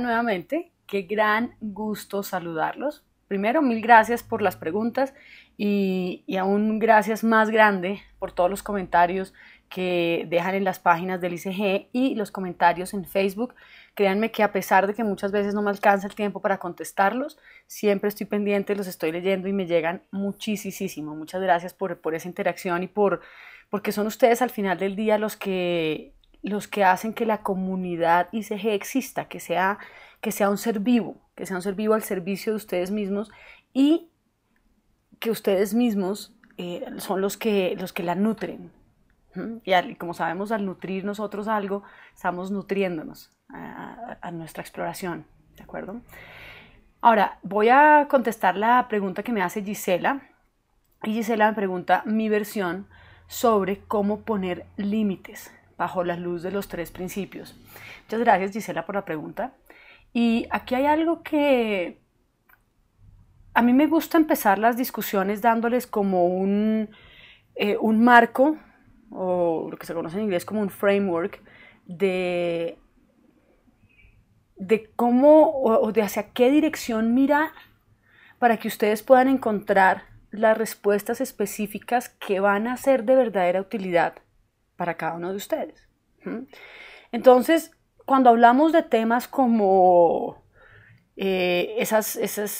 nuevamente, qué gran gusto saludarlos. Primero, mil gracias por las preguntas y, aún gracias más grande por todos los comentarios que dejan en las páginas del ICG y los comentarios en Facebook. Créanme que a pesar de que muchas veces no me alcanza el tiempo para contestarlos, siempre estoy pendiente, los estoy leyendo y me llegan muchísimo. Muchas gracias por, por esa interacción y por porque son ustedes al final del día los que los que hacen que la comunidad ICG exista, que sea, que sea un ser vivo, que sea un ser vivo al servicio de ustedes mismos y que ustedes mismos eh, son los que, los que la nutren. Y como sabemos, al nutrir nosotros algo, estamos nutriéndonos a, nuestra exploración, ¿de acuerdo? Ahora, voy a contestar la pregunta que me hace Gisela. Y Gisela me pregunta mi versión sobre cómo poner límites bajo la luz de los tres principios. Muchas gracias Gisela por la pregunta. Y aquí hay algo que a mí me gusta empezar las discusiones dándoles como un, eh, marco, o lo que se conoce en inglés como un framework, de, de cómo o, o de hacia qué dirección mirar para que ustedes puedan encontrar las respuestas específicas que van a ser de verdadera utilidad para cada uno de ustedes. Entonces, cuando hablamos de temas como eh, esas,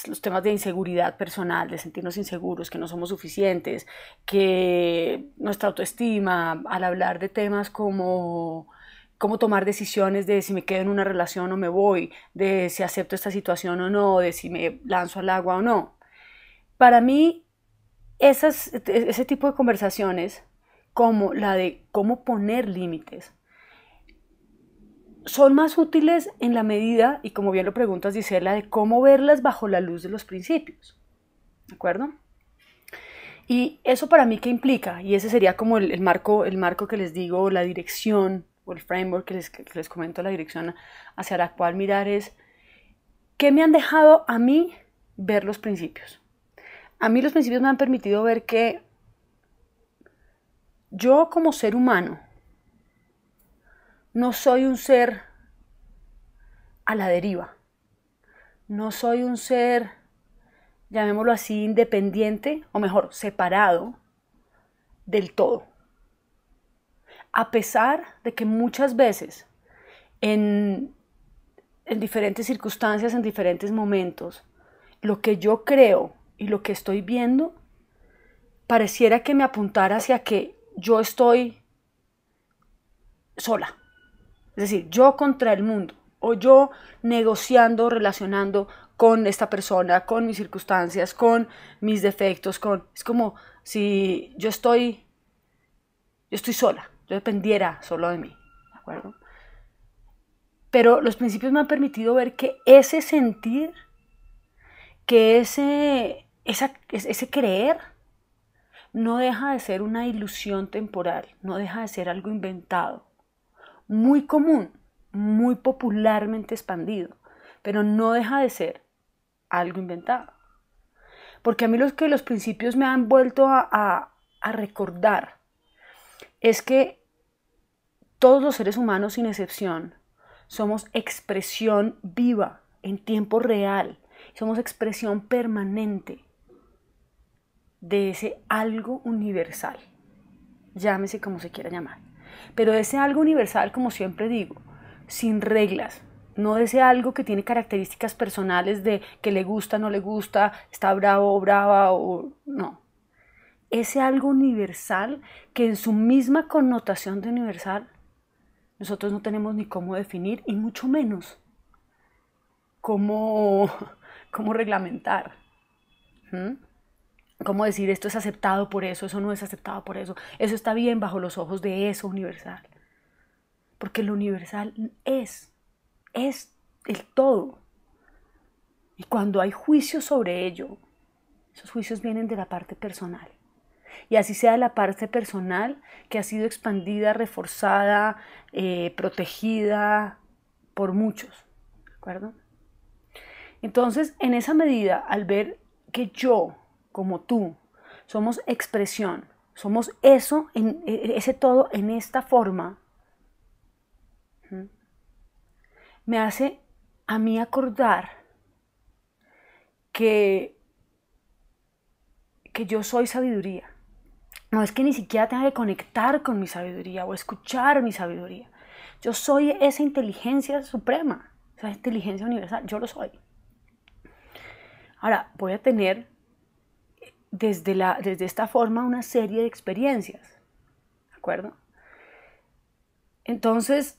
los temas de inseguridad personal, de sentirnos inseguros, que no somos suficientes, que nuestra autoestima, al hablar de temas como cómo tomar decisiones de si me quedo en una relación o me voy, de si acepto esta situación o no, de si me lanzo al agua o no. Para mí, esas, e, e, ese tipo de conversaciones como la de cómo poner límites, son más útiles en la medida, y como bien lo preguntas, dice la de cómo verlas bajo la luz de los principios. ¿De acuerdo? Y eso para mí qué implica, y ese sería como el, marco, el marco que les digo, la dirección o el framework que les, que les comento, la dirección hacia la cual mirar es, ¿qué me han dejado a mí ver los principios? A mí los principios me han permitido ver que yo como ser humano no soy un ser a la deriva, no soy un ser, llamémoslo así, independiente, o mejor, separado del todo. A pesar de que muchas veces en, diferentes circunstancias, en diferentes momentos, lo que yo creo y lo que estoy viendo pareciera que me apuntara hacia que yo estoy sola. Es decir, yo contra el mundo o yo negociando, relacionando con esta persona, con mis circunstancias, con mis defectos, con es como si yo estoy yo estoy sola, yo dependiera solo de mí, ¿de acuerdo? Pero los principios me han permitido ver que ese sentir, que ese creer no deja de ser una ilusión temporal, no deja de ser algo inventado, muy común, muy popularmente expandido, pero no deja de ser algo inventado. Porque a mí los que los principios me han vuelto a, a recordar es que todos los seres humanos sin excepción somos expresión viva en tiempo real, somos expresión permanente de ese algo universal, llámese como se quiera llamar, pero ese algo universal, como siempre digo, sin reglas, no ese algo que tiene características personales de que le gusta, no le gusta, está bravo o brava o no. Ese algo universal que en su misma connotación de universal nosotros no tenemos ni cómo definir y mucho menos cómo, cómo reglamentar. ¿Mm? cómo decir esto es aceptado por eso, eso no es aceptado por eso, eso está bien bajo los ojos de eso universal. Porque lo universal es, es el todo. Y cuando hay juicios sobre ello, esos juicios vienen de la parte personal. Y así sea la parte personal que ha sido expandida, reforzada, eh, protegida por muchos. ¿De acuerdo? Entonces, en esa medida, al ver que yo como tú. Somos expresión. Somos eso, e, e, ese todo en esta forma. Me hace a mí acordar que, que yo soy sabiduría. No es que ni siquiera tenga que conectar con mi sabiduría o escuchar mi sabiduría. Yo soy esa inteligencia suprema, esa inteligencia universal. Yo lo soy. Ahora, voy a tener desde, la, desde esta forma una serie de experiencias. ¿De acuerdo? Entonces,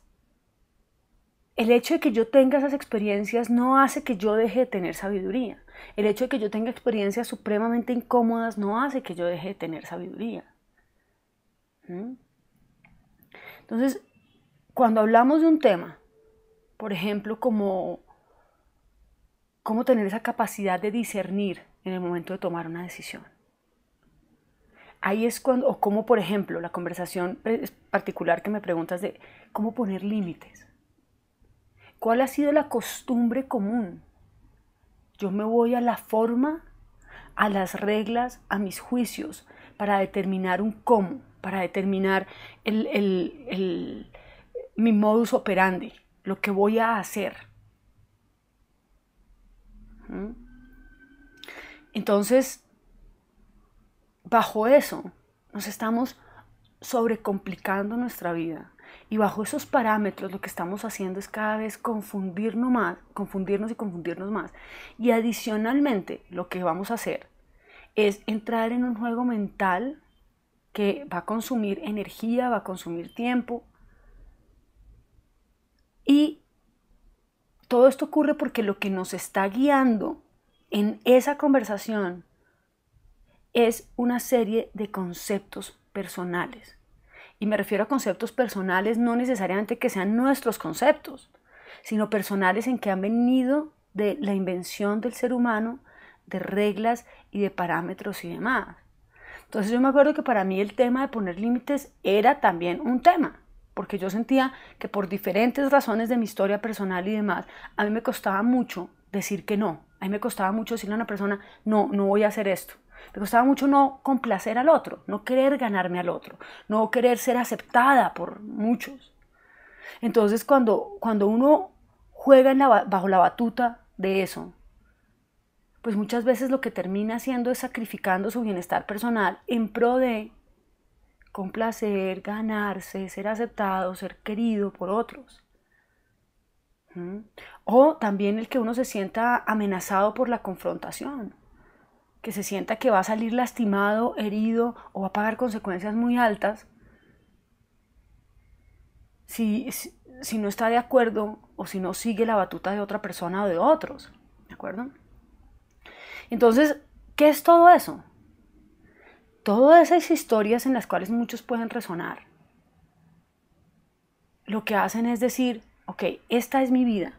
el hecho de que yo tenga esas experiencias no hace que yo deje de tener sabiduría. El hecho de que yo tenga experiencias supremamente incómodas no hace que yo deje de tener sabiduría. ¿Mm? Entonces, cuando hablamos de un tema, por ejemplo, como cómo tener esa capacidad de discernir en el momento de tomar una decisión. Ahí es cuando, o como por ejemplo, la conversación particular que me preguntas de cómo poner límites. ¿Cuál ha sido la costumbre común? Yo me voy a la forma, a las reglas, a mis juicios, para determinar un cómo, para determinar el, el, el, mi modus operandi, lo que voy a hacer. ¿Mm? Entonces, bajo eso, nos estamos sobrecomplicando nuestra vida. Y bajo esos parámetros lo que estamos haciendo es cada vez confundirnos más, confundirnos y confundirnos más. Y adicionalmente lo que vamos a hacer es entrar en un juego mental que va a consumir energía, va a consumir tiempo. Y todo esto ocurre porque lo que nos está guiando en esa conversación es una serie de conceptos personales. Y me refiero a conceptos personales no necesariamente que sean nuestros conceptos, sino personales en que han venido de la invención del ser humano, de reglas y de parámetros y demás. Entonces yo me acuerdo que para mí el tema de poner límites era también un tema, porque yo sentía que por diferentes razones de mi historia personal y demás, a mí me costaba mucho decir que no. A mí me costaba mucho decirle a una persona, no, no voy a hacer esto. Me costaba mucho no complacer al otro, no querer ganarme al otro, no querer ser aceptada por muchos. Entonces cuando, cuando uno juega bajo la batuta de eso, pues muchas veces lo que termina haciendo es sacrificando su bienestar personal en pro de complacer, ganarse, ser aceptado, ser querido por otros. O también el que uno se sienta amenazado por la confrontación, que se sienta que va a salir lastimado, herido o va a pagar consecuencias muy altas si no está de acuerdo o si no sigue la batuta de otra persona o de otros. ¿De acuerdo? Entonces, ¿qué es todo eso? Todas esas historias en las cuales muchos pueden resonar. Lo que hacen es decir, ok, esta es mi vida.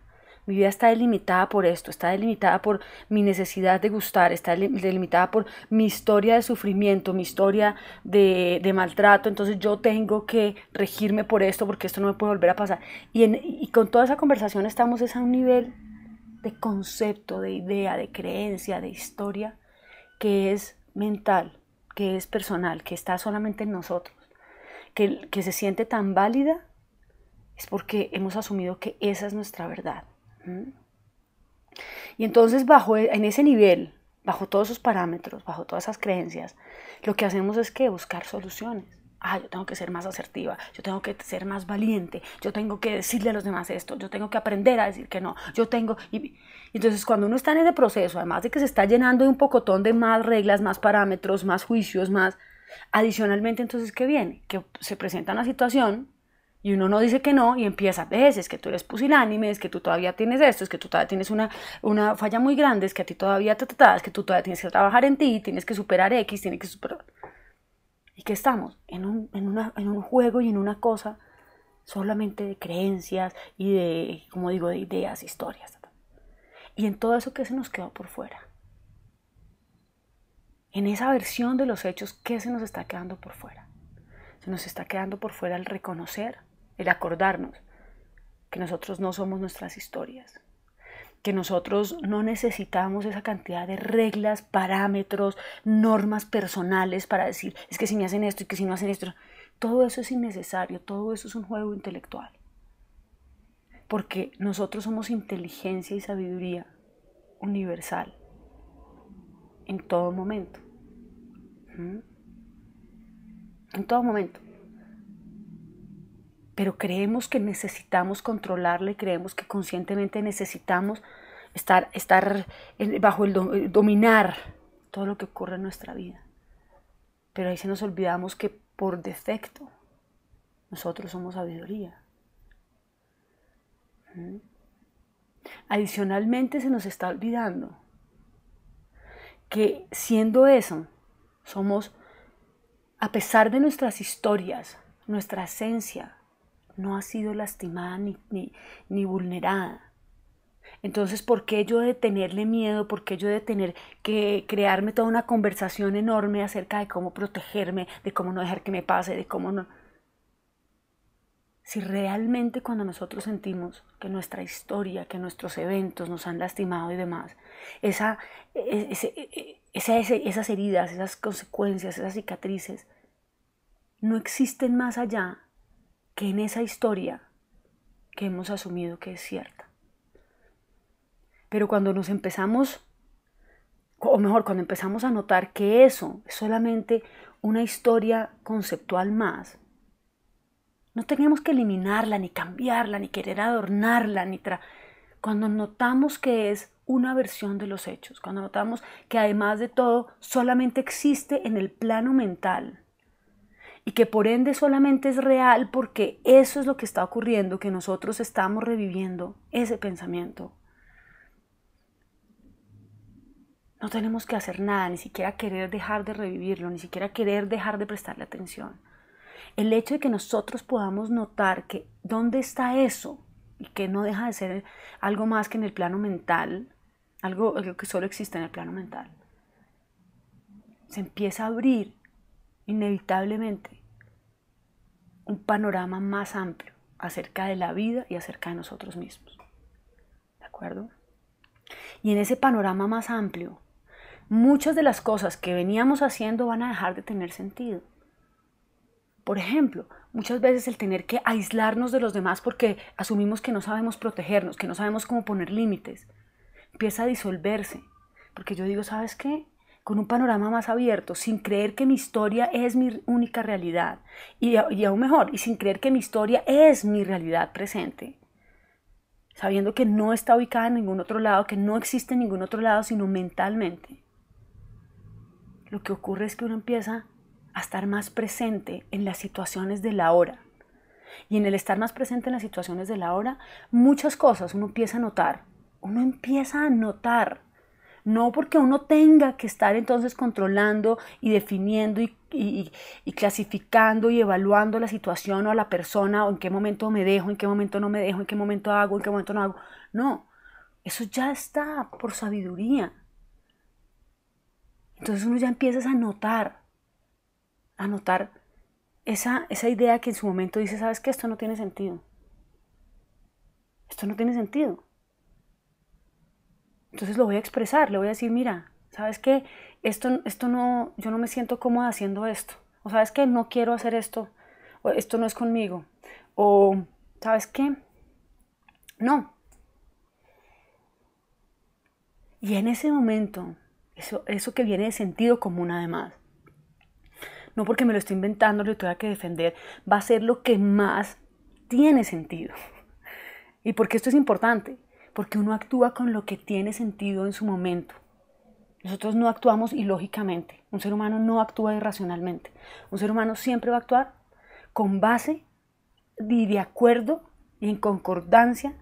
Mi vida está delimitada por esto, está delimitada por mi necesidad de gustar, está delimitada por mi historia de sufrimiento, mi historia de, maltrato. Entonces yo tengo que regirme por esto porque esto no me puede volver a pasar. Y, con toda esa conversación estamos a un nivel de concepto, de idea, de creencia, de historia, que es mental, que es personal, que está solamente en nosotros, que se siente tan válida es porque hemos asumido que esa es nuestra verdad. Y entonces bajo, e, en ese nivel, bajo todos esos parámetros, bajo todas esas creencias, lo que hacemos es que buscar soluciones. Ah, yo tengo que ser más asertiva, yo tengo que ser más valiente, yo tengo que decirle a los demás esto, yo tengo que aprender a decir que no, yo tengo... Y, entonces cuando uno está en ese proceso, además de que se está llenando de un pocotón de más reglas, más parámetros, más juicios, más... Adicionalmente, entonces, ¿qué viene? Que se presenta una situación y uno no dice que no y empieza, a veces que tú eres pusilánime, es que tú todavía tienes esto, es que tú todavía tienes una, una falla muy grande, es que a ti todavía te tratadas que tú todavía tienes que trabajar en ti, tienes que superar X, tienes que superar... ¿Y qué estamos? En un, en, en un juego y en una cosa solamente de creencias y de, como digo, de ideas, historias. Y en todo eso, ¿qué se nos quedó por fuera? En esa versión de los hechos, ¿qué se nos está quedando por fuera? Se nos está quedando por fuera el reconocer el acordarnos que nosotros no somos nuestras historias, que nosotros no necesitamos esa cantidad de reglas, parámetros, normas personales para decir, es que si me hacen esto y que si no hacen esto, todo eso es innecesario, todo eso es un juego intelectual. Porque nosotros somos inteligencia y sabiduría universal en todo momento. ¿Mm? En todo momento pero creemos que necesitamos controlarla y creemos que conscientemente necesitamos estar, estar bajo el, eh, dominar todo lo que ocurre en nuestra vida. Pero ahí se nos olvidamos que por defecto nosotros somos sabiduría. ¿Mm? Adicionalmente se nos está olvidando que siendo eso, somos, a pesar de nuestras historias, nuestra esencia, no ha sido lastimada ni, vulnerada. Entonces, ¿por qué yo de tenerle miedo? ¿Por qué yo de tener que crearme toda una conversación enorme acerca de cómo protegerme, de cómo no dejar que me pase, de cómo no... Si realmente cuando nosotros sentimos que nuestra historia, que nuestros eventos nos han lastimado y demás, esa, e, e, e, esas heridas, esas consecuencias, esas cicatrices, no existen más allá que en esa historia que hemos asumido que es cierta. Pero cuando nos empezamos, o mejor, cuando empezamos a notar que eso es solamente una historia conceptual más, no tenemos que eliminarla, ni cambiarla, ni querer adornarla, ni tra cuando notamos que es una versión de los hechos, cuando notamos que además de todo solamente existe en el plano mental, y que por ende solamente es real porque eso es lo que está ocurriendo, que nosotros estamos reviviendo ese pensamiento. No tenemos que hacer nada, ni siquiera querer dejar de revivirlo, ni siquiera querer dejar de prestarle atención. El hecho de que nosotros podamos notar que dónde está eso y que no deja de ser algo más que en el plano mental, algo, que solo existe en el plano mental, se empieza a abrir inevitablemente un panorama más amplio acerca de la vida y acerca de nosotros mismos. ¿De acuerdo? Y en ese panorama más amplio, muchas de las cosas que veníamos haciendo van a dejar de tener sentido. Por ejemplo, muchas veces el tener que aislarnos de los demás porque asumimos que no sabemos protegernos, que no sabemos cómo poner límites, empieza a disolverse. Porque yo digo, ¿sabes qué? con un panorama más abierto, sin creer que mi historia es mi única realidad, y, y aún mejor, y sin creer que mi historia es mi realidad presente sabiendo que no está ubicada en ningún otro lado, que no existe en ningún otro lado, sino mentalmente. Lo que ocurre es que uno empieza a estar más presente en las situaciones de la hora. Y en el estar más presente en las situaciones de la hora, muchas cosas uno empieza a notar. Uno empieza a notar no porque uno tenga que estar entonces controlando y definiendo y, clasificando y evaluando la situación o a la persona o en qué momento me dejo, en qué momento no me dejo, en qué momento hago, en qué momento no hago. No, eso ya está por sabiduría. Entonces uno ya empieza a notar, a notar esa, esa idea que en su momento dice, sabes que esto no tiene sentido. Esto no tiene sentido. Entonces lo voy a expresar, le voy a decir, mira, ¿sabes qué? Esto, esto no, yo no me siento cómoda haciendo esto. O sabes que no quiero hacer esto. O esto no es conmigo. O sabes qué, no. Y en ese momento, eso, eso que viene de sentido común además, no porque me lo estoy inventando, lo tenga que defender, va a ser lo que más tiene sentido. Y porque esto es importante, porque uno actúa con lo que tiene sentido en su momento. Nosotros no actuamos ilógicamente, un ser humano no actúa irracionalmente, un ser humano siempre va a actuar con base y de acuerdo y en concordancia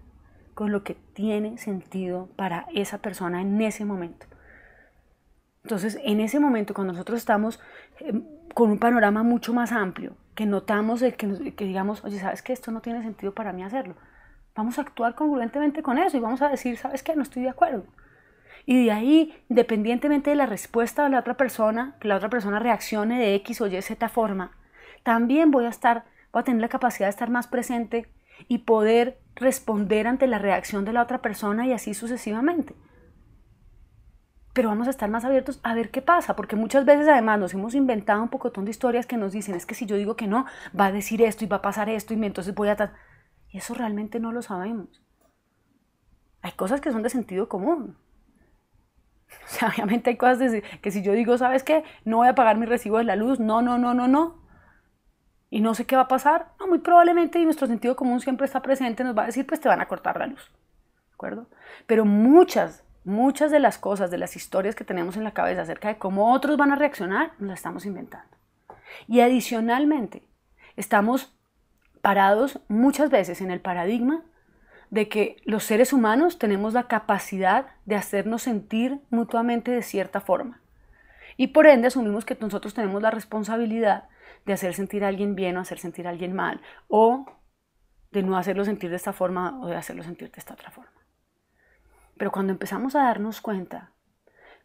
con lo que tiene sentido para esa persona en ese momento. Entonces, en ese momento, cuando nosotros estamos eh, con un panorama mucho más amplio, que notamos el que, que digamos, oye, ¿sabes que Esto no tiene sentido para mí hacerlo vamos a actuar congruentemente con eso y vamos a decir, ¿sabes qué? No estoy de acuerdo. Y de ahí, independientemente de la respuesta de la otra persona, que la otra persona reaccione de X o Y, Z forma, también voy a estar, voy a tener la capacidad de estar más presente y poder responder ante la reacción de la otra persona y así sucesivamente. Pero vamos a estar más abiertos a ver qué pasa, porque muchas veces además nos hemos inventado un pocotón de historias que nos dicen, es que si yo digo que no, va a decir esto y va a pasar esto y entonces voy a... Y Eso realmente no lo sabemos. Hay cosas que son de sentido común. O sea, obviamente hay cosas que si yo digo, ¿sabes qué? No voy a pagar mi recibo de la luz, no, no, no, no, no. Y no sé qué va a pasar. muy probablemente y nuestro sentido común siempre está presente, nos va a decir, pues te van a cortar la luz. ¿De acuerdo? Pero muchas, muchas de las cosas, de las historias que tenemos en la cabeza acerca de cómo otros van a reaccionar, nos las estamos inventando. Y adicionalmente, estamos parados muchas veces en el paradigma de que los seres humanos tenemos la capacidad de hacernos sentir mutuamente de cierta forma. Y por ende asumimos que nosotros tenemos la responsabilidad de hacer sentir a alguien bien o hacer sentir a alguien mal, o de no hacerlo sentir de esta forma o de hacerlo sentir de esta otra forma. Pero cuando empezamos a darnos cuenta,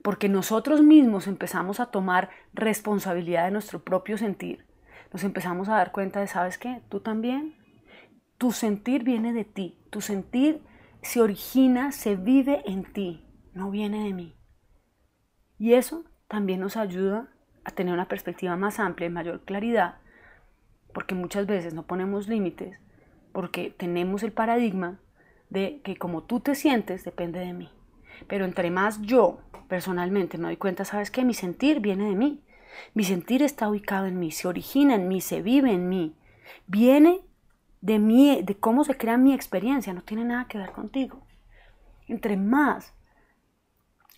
porque nosotros mismos empezamos a tomar responsabilidad de nuestro propio sentir, nos empezamos a dar cuenta de, ¿sabes qué? Tú también, tu sentir viene de ti, tu sentir se origina, se vive en ti, no viene de mí. Y eso también nos ayuda a tener una perspectiva más amplia y mayor claridad, porque muchas veces no ponemos límites, porque tenemos el paradigma de que como tú te sientes depende de mí. Pero entre más yo personalmente me doy cuenta, sabes qué? mi sentir viene de mí, mi sentir está ubicado en mí, se origina en mí, se vive en mí. Viene de mí, de cómo se crea mi experiencia, no tiene nada que ver contigo. Entre más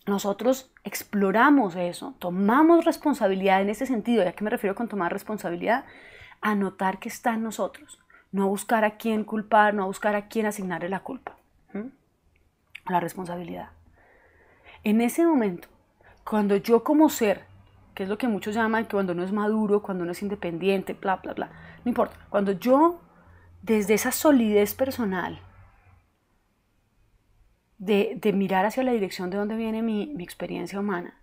nosotros exploramos eso, tomamos responsabilidad en ese sentido, ya que me refiero con tomar responsabilidad, a notar que está en nosotros, no a buscar a quién culpar, no a buscar a quién asignarle la culpa, la responsabilidad. En ese momento, cuando yo como ser que es lo que muchos llaman que cuando uno es maduro, cuando uno es independiente, bla, bla, bla. No importa. Cuando yo, desde esa solidez personal, de, mirar hacia la dirección de donde viene mi, mi experiencia humana,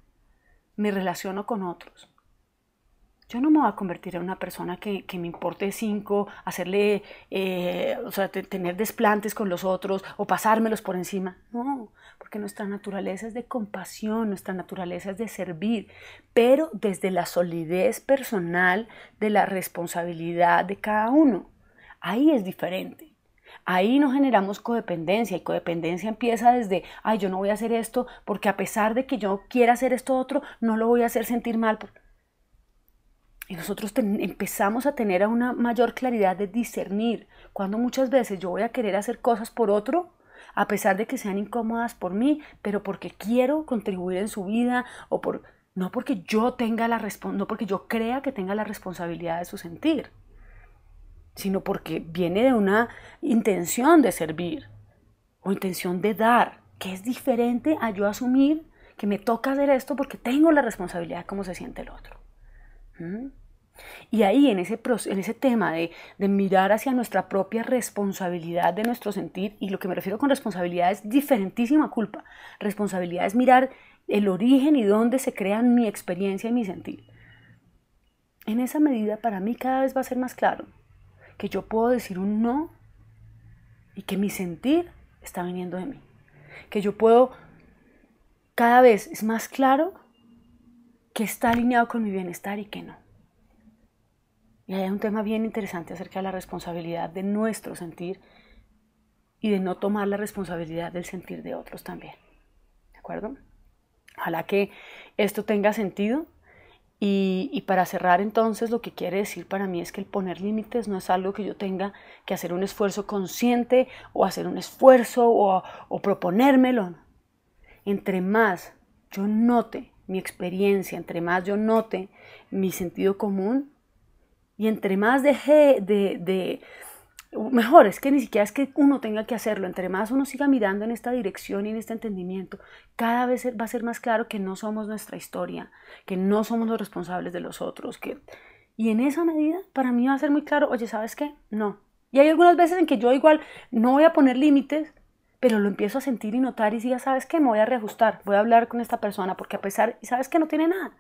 me relaciono con otros, yo no me voy a convertir en una persona que, me importe cinco, hacerle, eh, o sea, tener desplantes con los otros o pasármelos por encima. No, porque nuestra naturaleza es de compasión, nuestra naturaleza es de servir, pero desde la solidez personal de la responsabilidad de cada uno. Ahí es diferente. Ahí no generamos codependencia y codependencia empieza desde, ay, yo no voy a hacer esto porque a pesar de que yo quiera hacer esto otro, no lo voy a hacer sentir mal. Y nosotros empezamos a tener una mayor claridad de discernir cuando muchas veces yo voy a querer hacer cosas por otro, a pesar de que sean incómodas por mí, pero porque quiero contribuir en su vida o por no porque yo tenga la no porque yo crea que tenga la responsabilidad de su sentir, sino porque viene de una intención de servir o intención de dar, que es diferente a yo asumir que me toca hacer esto porque tengo la responsabilidad de cómo se siente el otro. ¿Mm? Y ahí en ese, en ese tema de, de, mirar hacia nuestra propia responsabilidad de nuestro sentir, y lo que me refiero con responsabilidad es diferentísima culpa. Responsabilidad es mirar el origen y dónde se crean mi experiencia y mi sentir. En esa medida para mí cada vez va a ser más claro que yo puedo decir un no y que mi sentir está viniendo de mí. Que yo puedo, cada vez es más claro que está alineado con mi bienestar y que no. Y hay un tema bien interesante acerca de la responsabilidad de nuestro sentir y de no tomar la responsabilidad del sentir de otros también. ¿De acuerdo? Ojalá que esto tenga sentido. Y, para cerrar entonces, lo que quiere decir para mí es que el poner límites no es algo que yo tenga que hacer un esfuerzo consciente o hacer un esfuerzo o proponérmelo. Entre más yo note mi experiencia, entre más yo note mi sentido común, y entre más deje de, de mejor es que ni siquiera es que uno tenga que hacerlo, entre más uno siga mirando en esta dirección y en este entendimiento, cada vez va a ser más claro que no somos nuestra historia, que no somos los responsables de los otros, que y en esa medida para mí va a ser muy claro, oye, ¿sabes qué? No. Y hay algunas veces en que yo igual no voy a poner límites, pero lo empiezo a sentir y notar y si ya sabes qué, me voy a reajustar, voy a hablar con esta persona porque a pesar, y sabes qué? no tiene nada,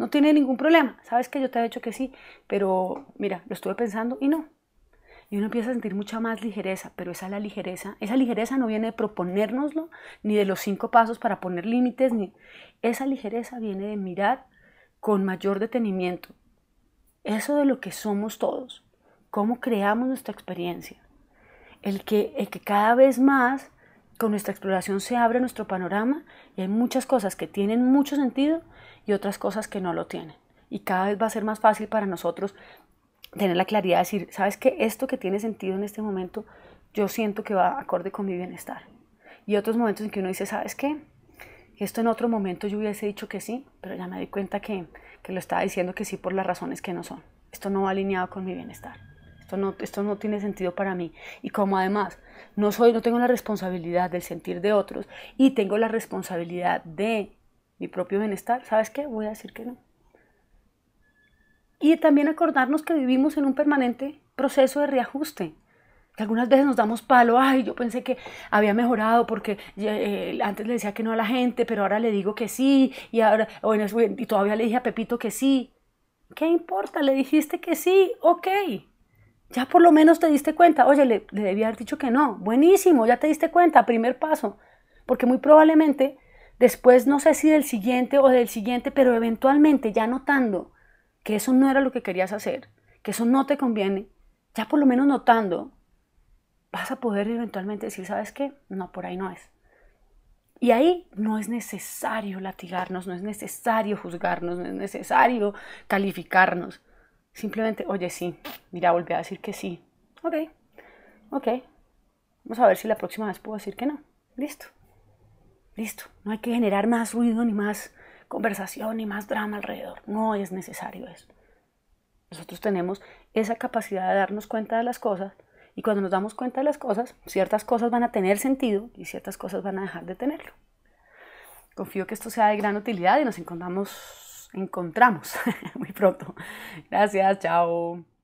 no tiene ningún problema, sabes que yo te he dicho que sí, pero mira, lo estuve pensando y no. Y uno empieza a sentir mucha más ligereza, pero esa la ligereza, esa ligereza no viene de proponérnoslo, ni de los cinco pasos para poner límites, ni esa ligereza viene de mirar con mayor detenimiento. Eso de lo que somos todos, cómo creamos nuestra experiencia. El que, el que cada vez más con nuestra exploración se abre nuestro panorama y hay muchas cosas que tienen mucho sentido y otras cosas que no lo tienen. Y cada vez va a ser más fácil para nosotros tener la claridad de decir, ¿sabes qué? Esto que tiene sentido en este momento, yo siento que va acorde con mi bienestar. Y otros momentos en que uno dice, ¿sabes qué? Esto en otro momento yo hubiese dicho que sí, pero ya me di cuenta que, que lo estaba diciendo que sí por las razones que no son. Esto no va alineado con mi bienestar. Esto no, esto no tiene sentido para mí. Y como además no, soy, no tengo la responsabilidad del sentir de otros y tengo la responsabilidad de mi propio bienestar, ¿sabes qué? Voy a decir que no. Y también acordarnos que vivimos en un permanente proceso de reajuste. Que algunas veces nos damos palo, ay, yo pensé que había mejorado porque eh, antes le decía que no a la gente, pero ahora le digo que sí, y ahora, y todavía le dije a Pepito que sí. ¿Qué importa? Le dijiste que sí, ok. Ya por lo menos te diste cuenta, oye, le, le debía haber dicho que no. Buenísimo, ya te diste cuenta, primer paso. Porque muy probablemente Después, no sé si del siguiente o del siguiente, pero eventualmente ya notando que eso no era lo que querías hacer, que eso no te conviene, ya por lo menos notando, vas a poder eventualmente decir, ¿sabes qué? No, por ahí no es. Y ahí no es necesario latigarnos, no es necesario juzgarnos, no es necesario calificarnos. Simplemente, oye, sí, mira, volví a decir que sí. Ok, ok. Vamos a ver si la próxima vez puedo decir que no. Listo. Listo, no hay que generar más ruido, ni más conversación, ni más drama alrededor. No es necesario eso. Nosotros tenemos esa capacidad de darnos cuenta de las cosas y cuando nos damos cuenta de las cosas, ciertas cosas van a tener sentido y ciertas cosas van a dejar de tenerlo. Confío que esto sea de gran utilidad y nos encontramos, encontramos muy pronto. Gracias, chao.